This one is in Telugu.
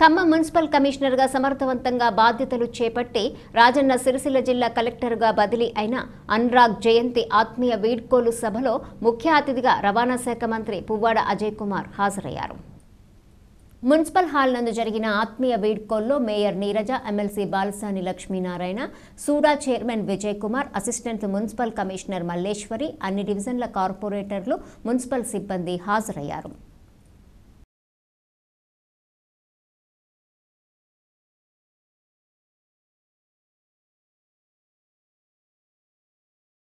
ఖమ్మం మున్సిపల్ కమిషనర్గా సమర్థవంతంగా బాధ్యతలు చేపట్టి రాజన్న సిరిసిల్ల జిల్లా కలెక్టర్గా బదిలీ అయిన అనురాగ్ జయంతి ఆత్మీయ వీడ్కోలు సభలో ముఖ్య అతిథిగా రవాణా శాఖ మంత్రి పువ్వాడ అజయ్ కుమార్ హాజరయ్యారు మున్సిపల్ హాల్ నందు జరిగిన ఆత్మీయ వీడ్కోల్లో mayor Neeraja MLC Balasani Lakshminarayana SUDA chairman Vijay Kumar assistant municipal commissioner Malleshwari అన్ని డివిజన్ల కార్పొరేటర్లు మున్సిపల్ సిబ్బంది హాజరయ్యారు